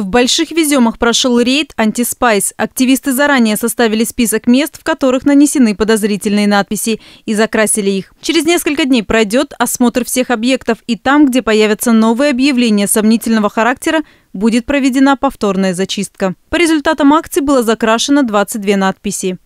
В Больших Веземах прошел рейд «Антиспайс». Активисты заранее составили список мест, в которых нанесены подозрительные надписи, и закрасили их. Через несколько дней пройдет осмотр всех объектов, и там, где появятся новые объявления сомнительного характера, будет проведена повторная зачистка. По результатам акции было закрашено 22 надписи.